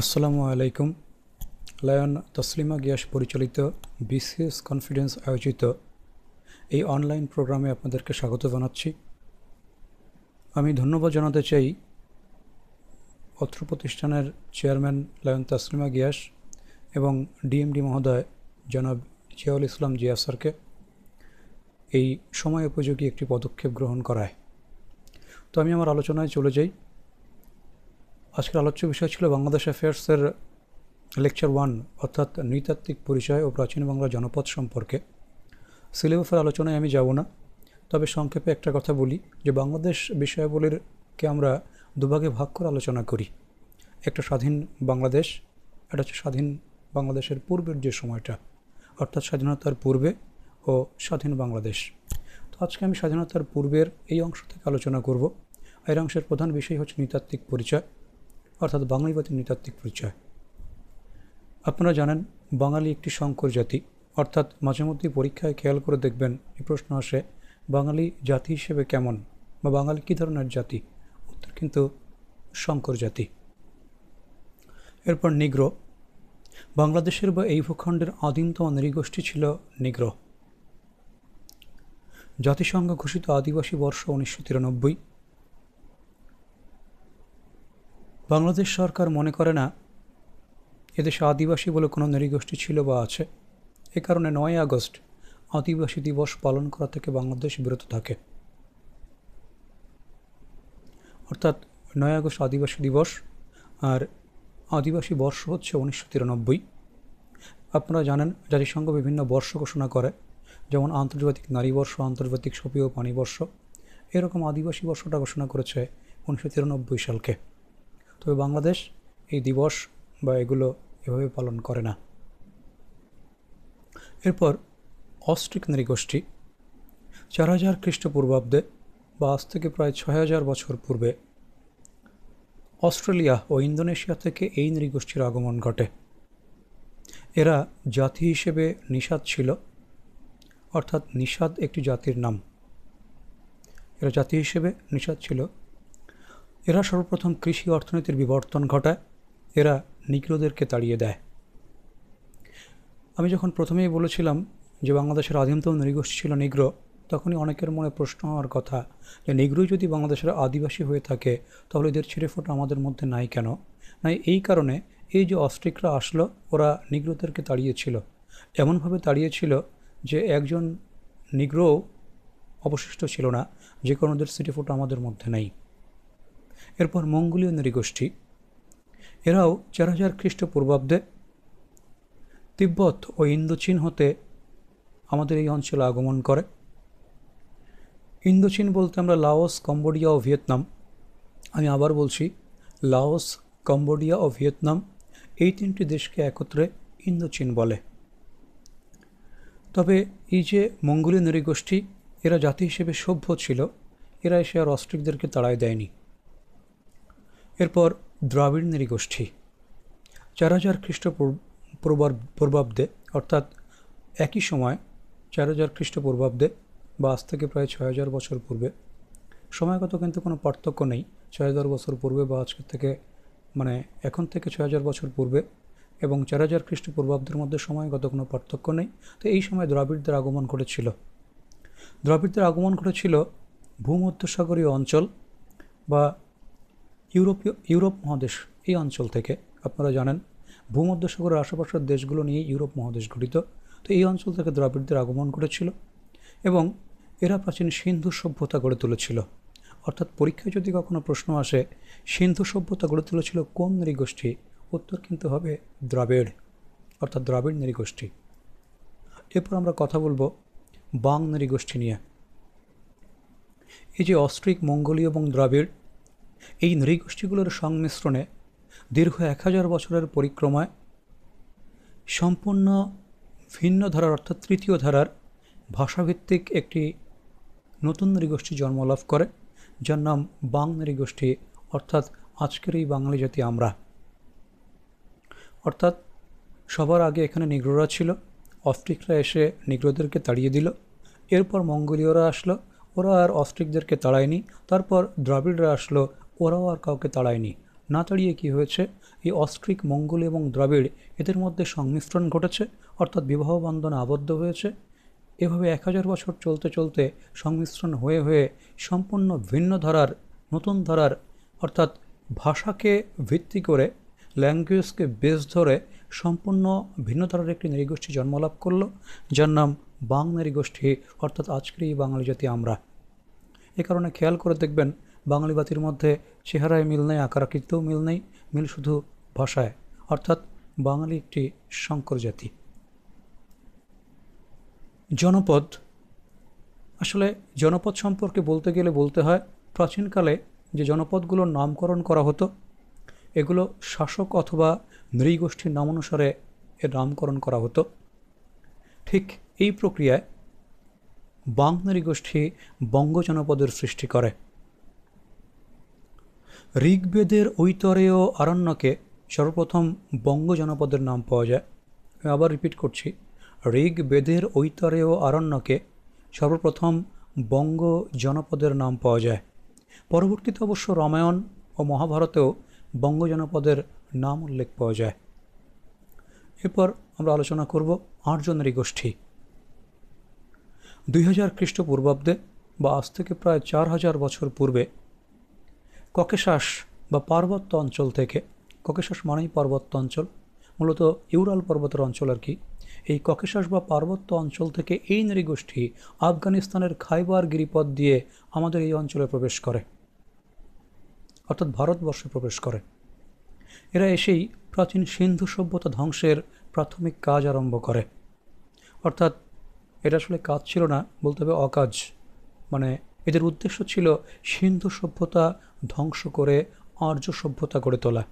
আসসালামু আলাইকুম লায়ন তসলিমা গিয়াস পরিচালিত বিসিএস কনফিডেন্স আয়োজিত এই অনলাইন প্রোগ্রামে আপনাদেরকে স্বাগত জানাচ্ছি আমি ধন্যবাদ জানাতে চাই অত্র প্রতিষ্ঠানের চেয়ারম্যান লায়ন তসলিমা গিয়াস এবং ডিএমডি মহোদয় জনাব জিয়াউল ইসলাম জিয়া স্যারকে এই সময় উপযোগী একটি পদক্ষেপ গ্রহণ করায় তো আমি আমার আলোচনায় চলে যাই আজকের আলোচ্য বিষয় ছিল বাংলাদেশ অ্যাফেয়ার্সের লেকচার ওয়ান অর্থাৎ নৃতাত্ত্বিক পরিচয় ও প্রাচীন বাংলা জনপদ সম্পর্কে সিলেবাসের আলোচনায় আমি যাব না তবে সংক্ষেপে একটা কথা বলি যে বাংলাদেশ বিষয়াবলীরকে আমরা দুভাগে ভাগ করে আলোচনা করি একটা স্বাধীন বাংলাদেশ এটা হচ্ছে স্বাধীন বাংলাদেশের পূর্বের যে সময়টা অর্থাৎ স্বাধীনতার পূর্বে ও স্বাধীন বাংলাদেশ তো আজকে আমি স্বাধীনতার পূর্বের এই অংশ থেকে আলোচনা করব এর অংশের প্রধান বিষয় হচ্ছে নৃতাত্ত্বিক পরিচয় অর্থাৎ বাঙালি জাতির নৃতাত্ত্বিক পরিচয় আপনারা জানেন বাঙালি একটি সংকর জাতি অর্থাৎ মাঝে মধ্যে পরীক্ষায় খেয়াল করে দেখবেন এই প্রশ্ন আসে বাঙালি জাতি হিসেবে কেমন বা বাঙালি কী ধরনের জাতি উত্তর কিন্তু শঙ্কর জাতি এরপর নিগ্র বাংলাদেশের বা এই ভূখণ্ডের আদিমতম নৃগোষ্ঠী ছিল নিগ্র জাতিসংঘ ঘোষিত আদিবাসী বর্ষ উনিশশো তিরানব্বই বাংলাদেশ সরকার মনে করে না এদেশে আদিবাসী বলে কোনো নৃগোষ্ঠী ছিল বা আছে এ কারণে নয় আগস্ট আদিবাসী দিবস পালন করা থেকে বাংলাদেশ বিরত থাকে অর্থাৎ নয় আগস্ট আদিবাসী দিবস আর আদিবাসী বর্ষ হচ্ছে উনিশশো তিরানব্বই আপনারা জানেন জাতিসংঘ বিভিন্ন বর্ষ ঘোষণা করে যেমন আন্তর্জাতিক নারী বর্ষ আন্তর্জাতিক সপীয় পানি বর্ষ এরকম আদিবাসী বর্ষটা ঘোষণা করেছে উনিশশো তিরানব্বই সালকে তবে বাংলাদেশ এই দিবস বা এগুলো এভাবে পালন করে না এরপর অস্ট্রিক নৃগোষ্ঠী চার হাজার খ্রিস্টপূর্বাব্দে বা আজ থেকে প্রায় ছয় হাজার বছর পূর্বে অস্ট্রেলিয়া ও ইন্দোনেশিয়া থেকে এই নৃগোষ্ঠীর আগমন ঘটে এরা জাতি হিসেবে নিষাদ ছিল অর্থাৎ নিষাদ একটি জাতির নাম এরা জাতি হিসেবে নিষাদ ছিল এরা সর্বপ্রথম কৃষি অর্থনীতির বিবর্তন ঘটায় এরা নিগ্রোদেরকে তাড়িয়ে দেয় আমি যখন প্রথমেই বলেছিলাম যে বাংলাদেশের আদিমতম নৃগোষ্ঠী ছিল নিগ্র তখনই অনেকের মনে প্রশ্ন হওয়ার কথা যে নিগ্রই যদি বাংলাদেশের আদিবাসী হয়ে থাকে তাহলে এদের ছিঁড়েফোঁটা আমাদের মধ্যে নাই কেন নাই এই কারণে এই যে অস্ট্রিকরা আসলো ওরা নিগ্রোদেরকে তাড়িয়েছিল এমনভাবে তাড়িয়েছিল যে একজন নিগ্রো অবশিষ্ট ছিল না যে কোনোদের ওদের আমাদের মধ্যে নেই এরপর মঙ্গোলীয় নারীগোষ্ঠী এরাও চার হাজার খ্রিস্টপূর্বাব্দে তিব্বত ও ইন্দোচীন হতে আমাদের এই অঞ্চলে আগমন করে ইন্দোচীন বলতে আমরা লাওস কম্বোডিয়া ও ভিয়েতনাম আমি আবার বলছি লাওস কম্বোডিয়া ও ভিয়েতনাম এই তিনটি দেশকে একত্রে ইন্দোচীন বলে তবে এই যে মঙ্গোলীয় নারীগোষ্ঠী এরা জাতি হিসেবে সভ্য ছিল এরা এসে আর অস্ট্রিকদেরকে তাড়ায় দেয়নি এরপর দ্রাবিড় গোষ্ঠী চার হাজার পূর্বাব্দে অর্থাৎ একই সময় চার হাজার খ্রিস্টপূর্বাব্দে বা আজ থেকে প্রায় ছয় হাজার বছর পূর্বে সময়গত কিন্তু কোনো পার্থক্য নেই ছয় হাজার বছর পূর্বে বা আজকের থেকে মানে এখন থেকে ছয় হাজার বছর পূর্বে এবং চার হাজার খ্রিস্টপূর্বাব্দের মধ্যে সময়গত কোনো পার্থক্য নেই তো এই সময় দ্রাবিড়দের আগমন ঘটেছিল দ্রাবিড়দের আগমন ঘটেছিল ভূমধ্যসাগরীয় অঞ্চল বা ইউরোপীয় ইউরোপ মহাদেশ এই অঞ্চল থেকে আপনারা জানেন ভূমধ্যসাগরের আশেপাশের দেশগুলো নিয়ে ইউরোপ মহাদেশ গঠিত তো এই অঞ্চল থেকে দ্রাবিড়দের আগমন ঘটেছিল এবং এরা প্রাচীন সিন্ধু সভ্যতা গড়ে তুলেছিল অর্থাৎ পরীক্ষায় যদি কখনো প্রশ্ন আসে সিন্ধু সভ্যতা গড়ে তুলেছিল কোন নৃগোষ্ঠী উত্তর কিন্তু হবে দ্রাবিড় অর্থাৎ দ্রাবিড় নৃগোষ্ঠী এরপর আমরা কথা বলবো বাং নৃগোষ্ঠী নিয়ে এই যে অস্ট্রিক মঙ্গোলীয় এবং দ্রাবিড় এই নৃগোষ্ঠীগুলোর সংমিশ্রণে দীর্ঘ এক হাজার বছরের পরিক্রমায় সম্পূর্ণ ভিন্ন ধারার অর্থাৎ তৃতীয় ধারার ভাষাভিত্তিক একটি নতুন নৃগোষ্ঠী জন্ম লাভ করে যার নাম বাং নৃগোষ্ঠী অর্থাৎ আজকের এই বাঙালি জাতি আমরা অর্থাৎ সবার আগে এখানে নিগ্রোরা ছিল অস্ট্রিকরা এসে নিগ্রোদেরকে তাড়িয়ে দিল এরপর মঙ্গোলীয়রা আসলো ওরা আর অস্ট্রিকদেরকে তাড়ায়নি তারপর দ্রাবিড়রা আসলো ওরাও আর কাউকে তাড়ায়নি না তাড়িয়ে কী হয়েছে এই অস্ট্রিক মঙ্গল এবং দ্রাবিড় এদের মধ্যে সংমিশ্রণ ঘটেছে অর্থাৎ বিবাহ বন্ধন আবদ্ধ হয়েছে এভাবে এক হাজার বছর চলতে চলতে সংমিশ্রণ হয়ে হয়ে সম্পূর্ণ ভিন্ন ধারার নতুন ধারার অর্থাৎ ভাষাকে ভিত্তি করে ল্যাঙ্গুয়েজকে বেস ধরে সম্পূর্ণ ভিন্ন ধারার একটি নারীগোষ্ঠী জন্মলাভ করল যার নাম বাং নারীগোষ্ঠী অর্থাৎ আজকের এই বাঙালি জাতি আমরা এ কারণে খেয়াল করে দেখবেন বাঙালি বাতির মধ্যে চেহারায় মিল নেই আকার আকৃতিতেও মিল নেই মিল শুধু ভাষায় অর্থাৎ বাঙালি একটি সংকর জাতি জনপদ আসলে জনপদ সম্পর্কে বলতে গেলে বলতে হয় প্রাচীনকালে যে জনপদগুলোর নামকরণ করা হতো এগুলো শাসক অথবা নৃগোষ্ঠীর নাম অনুসারে এর নামকরণ করা হতো ঠিক এই প্রক্রিয়ায় বাং নৃগোষ্ঠী বঙ্গ জনপদের সৃষ্টি করে ঋগ্বেদের ঐতরেয় আরণ্যকে সর্বপ্রথম বঙ্গ জনপদের নাম পাওয়া যায় আমি আবার রিপিট করছি ঋগ্বেদের ঐতরেয় আরণ্যকে সর্বপ্রথম বঙ্গ জনপদের নাম পাওয়া যায় পরবর্তীতে অবশ্য রামায়ণ ও মহাভারতেও বঙ্গ জনপদের নাম উল্লেখ পাওয়া যায় এরপর আমরা আলোচনা করব আটজন গোষ্ঠী দুই হাজার খ্রিস্টপূর্বাব্দে বা আজ থেকে প্রায় চার হাজার বছর পূর্বে ককেশাস বা পার্বত্য অঞ্চল থেকে ককেশাস মানেই পার্বত্য অঞ্চল মূলত ইউরাল পর্বতের অঞ্চল আর কি এই ককেশাস বা পার্বত্য অঞ্চল থেকে এই নারী গোষ্ঠী আফগানিস্তানের খাইবার গিরিপথ দিয়ে আমাদের এই অঞ্চলে প্রবেশ করে অর্থাৎ ভারতবর্ষে প্রবেশ করে এরা এসেই প্রাচীন সিন্ধু সভ্যতা ধ্বংসের প্রাথমিক কাজ আরম্ভ করে অর্থাৎ এটা আসলে কাজ ছিল না বলতে হবে অকাজ মানে এদের উদ্দেশ্য ছিল সিন্ধু সভ্যতা ধ্বংস করে আর্য সভ্যতা গড়ে তোলা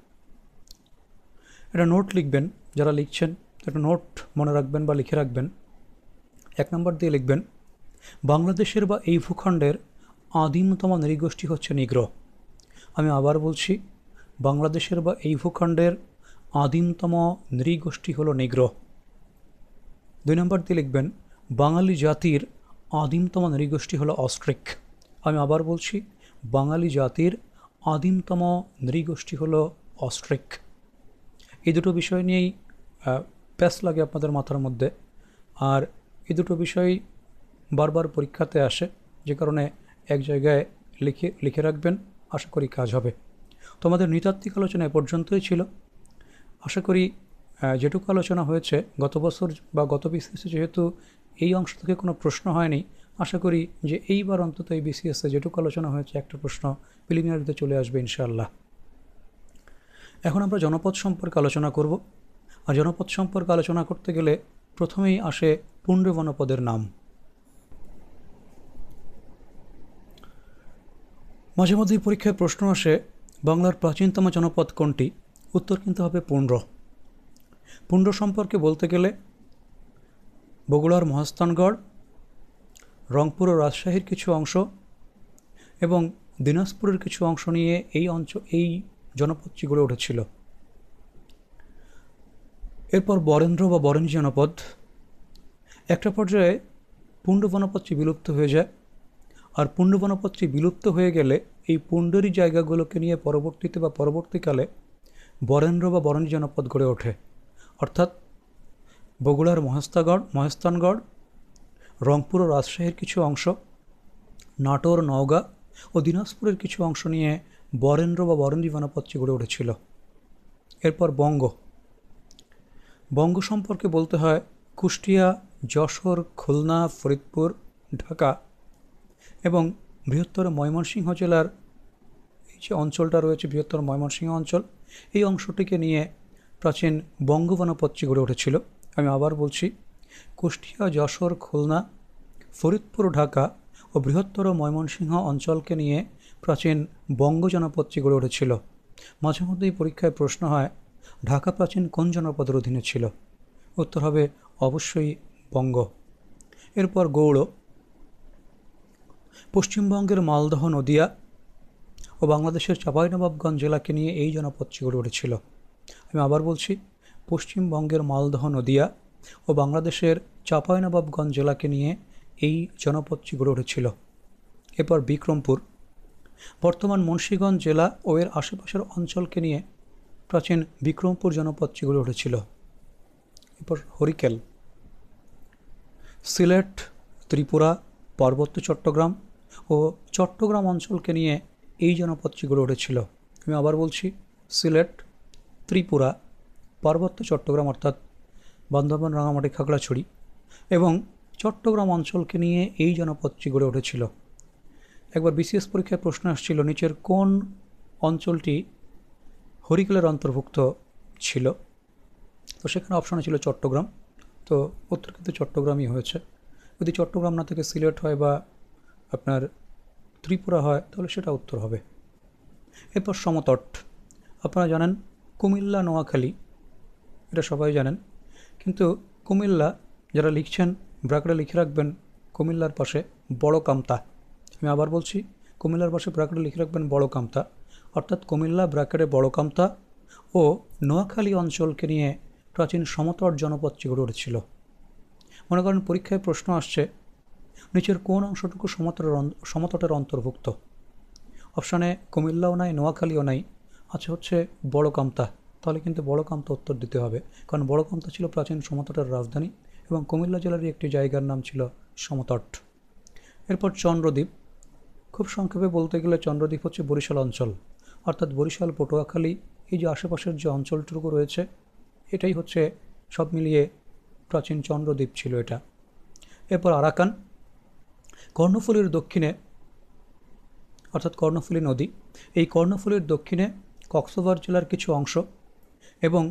এটা নোট লিখবেন যারা লিখছেন একটা নোট মনে রাখবেন বা লিখে রাখবেন এক নম্বর দিয়ে লিখবেন বাংলাদেশের বা এই ভূখণ্ডের আদিমতম নৃগোষ্ঠী হচ্ছে নিগ্র আমি আবার বলছি বাংলাদেশের বা এই ভূখণ্ডের আদিমতম নৃগোষ্ঠী হলো নিগ্র দুই নম্বর দিয়ে লিখবেন বাঙালি জাতির আদিমতম নৃগোষ্ঠী হলো অস্ট্রিক আমি আবার বলছি বাঙালি জাতির আদিমতম নৃগোষ্ঠী হলো অস্ট্রিক এই দুটো বিষয় নিয়েই প্যাস লাগে আপনাদের মাথার মধ্যে আর এই দুটো বিষয় বারবার পরীক্ষাতে আসে যে কারণে এক জায়গায় লিখে লিখে রাখবেন আশা করি কাজ হবে তোমাদের নৃতাত্ত্বিক আলোচনা এ পর্যন্তই ছিল আশা করি যেটুকু আলোচনা হয়েছে গত বছর বা গত বিশেষে যেহেতু এই অংশ থেকে কোনো প্রশ্ন হয়নি আশা করি যে এইবার অন্তত এই বিসিএসে যেটুকু আলোচনা হয়েছে একটা প্রশ্ন প্রিলিমিনারিতে চলে আসবে ইনশাআল্লাহ এখন আমরা জনপদ সম্পর্কে আলোচনা করব আর জনপদ সম্পর্কে আলোচনা করতে গেলে প্রথমেই আসে পুণ্ড বনপদের নাম মাঝে মধ্যেই পরীক্ষায় প্রশ্ন আসে বাংলার প্রাচীনতম জনপদ কোনটি উত্তর কিন্তু হবে পুণ্ড পুণ্ড সম্পর্কে বলতে গেলে বগুড়ার মহাস্থানগড় রংপুর ও রাজশাহীর কিছু অংশ এবং দিনাজপুরের কিছু অংশ নিয়ে এই অঞ্চল এই জনপদটি গড়ে উঠেছিল এরপর বরেন্দ্র বা বরেন্দ্র জনপদ একটা পর্যায়ে পুণ্ড বনপদটি বিলুপ্ত হয়ে যায় আর পুণ্ড বনপদটি বিলুপ্ত হয়ে গেলে এই পুণ্ডরী জায়গাগুলোকে নিয়ে পরবর্তীতে বা পরবর্তীকালে বরেন্দ্র বা বরেন্দ্র জনপদ গড়ে ওঠে অর্থাৎ বগুড়ার মহেস্তাগড় মহেস্তানগড় রংপুর ও রাজশাহীর কিছু অংশ নাটোর নওগাঁ ও দিনাজপুরের কিছু অংশ নিয়ে বরেন্দ্র বা বরেন্দ্রী বনপথটি গড়ে উঠেছিল এরপর বঙ্গ বঙ্গ সম্পর্কে বলতে হয় কুষ্টিয়া যশোর খুলনা ফরিদপুর ঢাকা এবং বৃহত্তর ময়মনসিংহ জেলার এই যে অঞ্চলটা রয়েছে বৃহত্তর ময়মনসিংহ অঞ্চল এই অংশটিকে নিয়ে প্রাচীন বঙ্গ বনপথটি গড়ে উঠেছিল আমি আবার বলছি কুষ্টিয়া যশোর খুলনা ফরিদপুর ঢাকা ও বৃহত্তর ময়মনসিংহ অঞ্চলকে নিয়ে প্রাচীন বঙ্গ জনপদটি গড়ে উঠেছিল মাঝে মধ্যেই পরীক্ষায় প্রশ্ন হয় ঢাকা প্রাচীন কোন জনপদের অধীনে ছিল উত্তর হবে অবশ্যই বঙ্গ এরপর গৌড় পশ্চিমবঙ্গের মালদহ নদিয়া ও বাংলাদেশের চাঁপাইনবাবগঞ্জ জেলাকে নিয়ে এই জনপদটি গড়ে উঠেছিল আমি আবার বলছি পশ্চিমবঙ্গের মালদহ নদিয়া ও বাংলাদেশের চাঁপাইনবাবগঞ্জ জেলাকে নিয়ে এই জনপদটি গড়ে উঠেছিল এরপর বিক্রমপুর বর্তমান মুন্সীগঞ্জ জেলা ও এর আশেপাশের অঞ্চলকে নিয়ে প্রাচীন বিক্রমপুর জনপদটি গড়ে উঠেছিল এরপর হরিকেল সিলেট ত্রিপুরা পার্বত্য চট্টগ্রাম ও চট্টগ্রাম অঞ্চলকে নিয়ে এই জনপদটি গড়ে উঠেছিল আমি আবার বলছি সিলেট ত্রিপুরা পার্বত্য চট্টগ্রাম অর্থাৎ বান্ধবন রাঙামাটি খাগড়াছড়ি এবং চট্টগ্রাম অঞ্চলকে নিয়ে এই জনপদটি গড়ে উঠেছিল একবার বিসিএস পরীক্ষায় প্রশ্ন আসছিল নিচের কোন অঞ্চলটি হরিকেলের অন্তর্ভুক্ত ছিল তো সেখানে অপশানে ছিল চট্টগ্রাম তো উত্তর কিন্তু চট্টগ্রামই হয়েছে যদি চট্টগ্রাম না থেকে সিলেট হয় বা আপনার ত্রিপুরা হয় তাহলে সেটা উত্তর হবে এরপর সমতট আপনারা জানেন কুমিল্লা নোয়াখালী এটা সবাই জানেন কিন্তু কুমিল্লা যারা লিখছেন ব্রাকেটে লিখে রাখবেন কুমিল্লার পাশে বড় কামতা আমি আবার বলছি কুমিল্লার পাশে ব্রাকেটে লিখে রাখবেন বড় কামতা অর্থাৎ কুমিল্লা ব্রাকেটে বড় কামতা ও নোয়াখালী অঞ্চলকে নিয়ে প্রাচীন সমতট জনপদ গড়ে উঠেছিল মনে করেন পরীক্ষায় প্রশ্ন আসছে নিচের কোন অংশটুকু সমতটের সমতটের অন্তর্ভুক্ত অপশানে কুমিল্লাও নাই নোয়াখালীও নাই আছে হচ্ছে বড় কামতা তাহলে কিন্তু বড়কান্ত উত্তর দিতে হবে কারণ বড়কান্ত ছিল প্রাচীন সমতটের রাজধানী এবং কুমিল্লা জেলারই একটি জায়গার নাম ছিল সমতট এরপর চন্দ্রদ্বীপ খুব সংক্ষেপে বলতে গেলে চন্দ্রদ্বীপ হচ্ছে বরিশাল অঞ্চল অর্থাৎ বরিশাল পটুয়াখালী এই যে আশেপাশের যে অঞ্চলটুকু রয়েছে এটাই হচ্ছে সব মিলিয়ে প্রাচীন চন্দ্রদ্বীপ ছিল এটা এরপর আরাকান কর্ণফুলির দক্ষিণে অর্থাৎ কর্ণফুলী নদী এই কর্ণফুলির দক্ষিণে কক্সবাজার জেলার কিছু অংশ এবং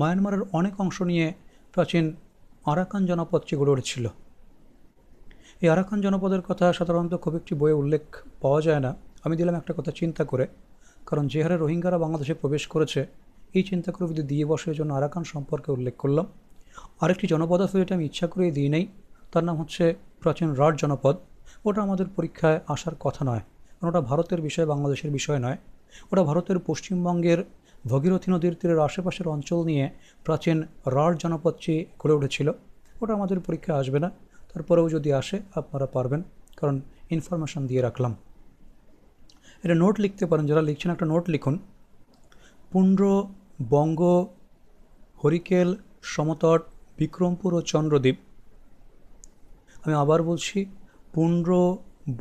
মায়ানমারের অনেক অংশ নিয়ে প্রাচীন আরাকান জনপদ গড়ে উঠেছিল এই আরাকান জনপদের কথা সাধারণত খুব একটি বইয়ে উল্লেখ পাওয়া যায় না আমি দিলাম একটা কথা চিন্তা করে কারণ যে হারে রোহিঙ্গারা বাংলাদেশে প্রবেশ করেছে এই চিন্তা করে যদি দিয়ে বসে জন্য আরাকান সম্পর্কে উল্লেখ করলাম আরেকটি জনপদ আছে যেটা আমি ইচ্ছা করেই দিই নেই তার নাম হচ্ছে প্রাচীন রাট জনপদ ওটা আমাদের পরীক্ষায় আসার কথা নয় কারণ ওটা ভারতের বিষয় বাংলাদেশের বিষয় নয় ওটা ভারতের পশ্চিমবঙ্গের ভগীরথী নদীর তীরের আশেপাশের অঞ্চল নিয়ে প্রাচীন জনপদ জনপদটি গড়ে উঠেছিল ওটা আমাদের পরীক্ষা আসবে না তারপরেও যদি আসে আপনারা পারবেন কারণ ইনফরমেশান দিয়ে রাখলাম এটা নোট লিখতে পারেন যারা লিখছেন একটা নোট লিখুন পুণ্ড্র বঙ্গ হরিকেল সমতট বিক্রমপুর ও চন্দ্রদ্বীপ আমি আবার বলছি পুণ্ড্র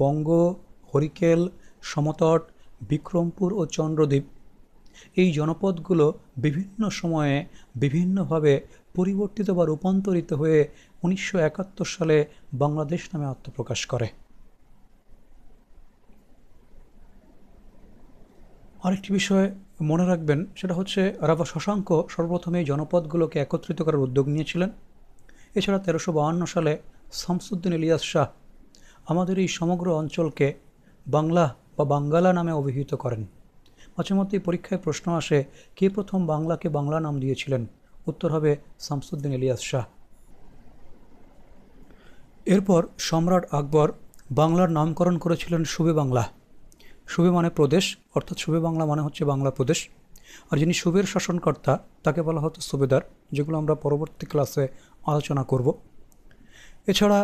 বঙ্গ হরিকেল সমতট বিক্রমপুর ও চন্দ্রদ্বীপ এই জনপদগুলো বিভিন্ন সময়ে বিভিন্নভাবে পরিবর্তিত বা রূপান্তরিত হয়ে উনিশশো সালে বাংলাদেশ নামে আত্মপ্রকাশ করে আরেকটি বিষয় মনে রাখবেন সেটা হচ্ছে রাবা শশাঙ্ক সর্বপ্রথমে এই জনপদগুলোকে একত্রিত করার উদ্যোগ নিয়েছিলেন এছাড়া তেরোশো বাহান্ন সালে শামসুদ্দিন ইলিয়াস শাহ আমাদের এই সমগ্র অঞ্চলকে বাংলা বা বাঙ্গালা নামে অভিহিত করেন মাঝে মধ্যে পরীক্ষায় প্রশ্ন আসে কে প্রথম বাংলাকে বাংলা নাম দিয়েছিলেন উত্তর হবে শামসুদ্দিন ইলিয়াস শাহ এরপর সম্রাট আকবর বাংলার নামকরণ করেছিলেন শুভে বাংলা শুভে মানে প্রদেশ অর্থাৎ শুভে বাংলা মানে হচ্ছে বাংলা প্রদেশ আর যিনি শুভের শাসনকর্তা তাকে বলা হতো সুবেদার যেগুলো আমরা পরবর্তী ক্লাসে আলোচনা করব এছাড়া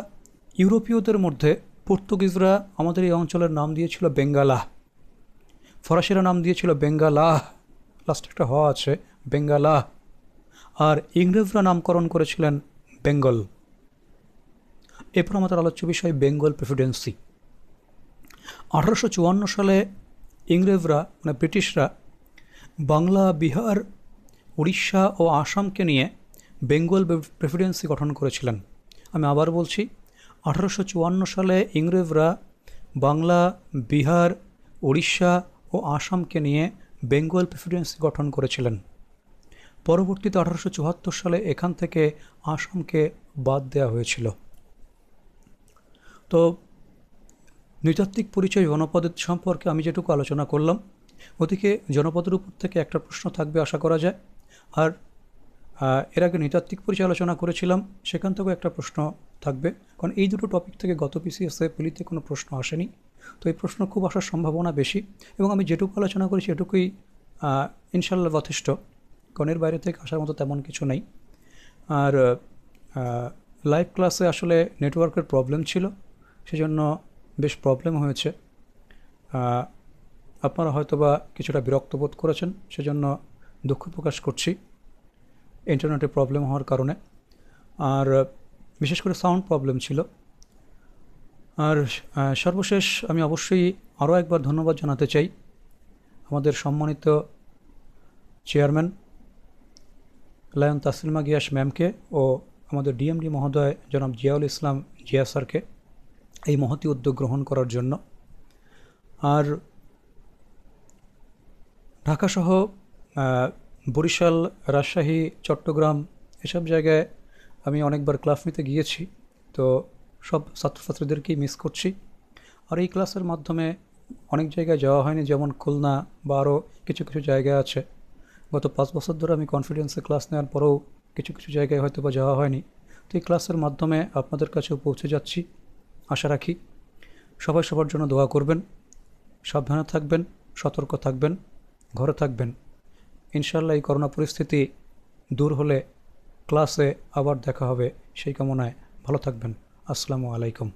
ইউরোপীয়দের মধ্যে পর্তুগিজরা আমাদের এই অঞ্চলের নাম দিয়েছিল বেঙ্গালা ফরাসিরা নাম দিয়েছিল বেঙ্গালাহ লাস্ট একটা হওয়া আছে বেঙ্গালাহ আর ইংরেজরা নামকরণ করেছিলেন বেঙ্গল এরপর আমাদের আলোচ্য বিষয় বেঙ্গল প্রেসিডেন্সি আঠারোশো চুয়ান্ন সালে ইংরেজরা মানে ব্রিটিশরা বাংলা বিহার উড়িষ্যা ও আসামকে নিয়ে বেঙ্গল প্রেসিডেন্সি গঠন করেছিলেন আমি আবার বলছি আঠারোশো সালে ইংরেজরা বাংলা বিহার উড়িষ্যা ও আসামকে নিয়ে বেঙ্গল প্রেসিডেন্সি গঠন করেছিলেন পরবর্তীতে আঠারোশো চুয়াত্তর সালে এখান থেকে আসামকে বাদ দেওয়া হয়েছিল তো নৃতাত্ত্বিক পরিচয় জনপদের সম্পর্কে আমি যেটুকু আলোচনা করলাম ওদিকে জনপদের উপর থেকে একটা প্রশ্ন থাকবে আশা করা যায় আর এর আগে নৃতাত্ত্বিক পরিচয় আলোচনা করেছিলাম সেখান থেকেও একটা প্রশ্ন থাকবে কারণ এই দুটো টপিক থেকে গত পিসিএসএ পুলিতে কোনো প্রশ্ন আসেনি তো এই প্রশ্ন খুব আসার সম্ভাবনা বেশি এবং আমি যেটুকু আলোচনা করি সেটুকুই ইনশাল্লাহ যথেষ্ট কনের বাইরে থেকে আসার মতো তেমন কিছু নেই আর লাইভ ক্লাসে আসলে নেটওয়ার্কের প্রবলেম ছিল সেজন্য বেশ প্রবলেম হয়েছে আপনারা হয়তোবা কিছুটা বিরক্ত বোধ করেছেন সেজন্য দুঃখ প্রকাশ করছি ইন্টারনেটে প্রবলেম হওয়ার কারণে আর বিশেষ করে সাউন্ড প্রবলেম ছিল আর সর্বশেষ আমি অবশ্যই আরও একবার ধন্যবাদ জানাতে চাই আমাদের সম্মানিত চেয়ারম্যান লায়ন তাসলিমা গিয়াস ম্যামকে ও আমাদের ডিএমডি মহোদয় জনাব জিয়াউল ইসলাম জিয়া স্যারকে এই মহতি উদ্যোগ গ্রহণ করার জন্য আর ঢাকাসহ বরিশাল রাজশাহী চট্টগ্রাম এসব জায়গায় আমি অনেকবার ক্লাস নিতে গিয়েছি তো সব ছাত্রছাত্রীদেরকেই মিস করছি আর এই ক্লাসের মাধ্যমে অনেক জায়গায় যাওয়া হয়নি যেমন খুলনা বা আরও কিছু কিছু জায়গা আছে গত পাঁচ বছর ধরে আমি কনফিডেন্সে ক্লাস নেওয়ার পরেও কিছু কিছু জায়গায় হয়তো বা যাওয়া হয়নি তো এই ক্লাসের মাধ্যমে আপনাদের কাছেও পৌঁছে যাচ্ছি আশা রাখি সবাই সবার জন্য দোয়া করবেন সাবধানে থাকবেন সতর্ক থাকবেন ঘরে থাকবেন ইনশাল্লাহ এই করোনা পরিস্থিতি দূর হলে ক্লাসে আবার দেখা হবে সেই কামনায় ভালো থাকবেন আসসালামু আলাইকুম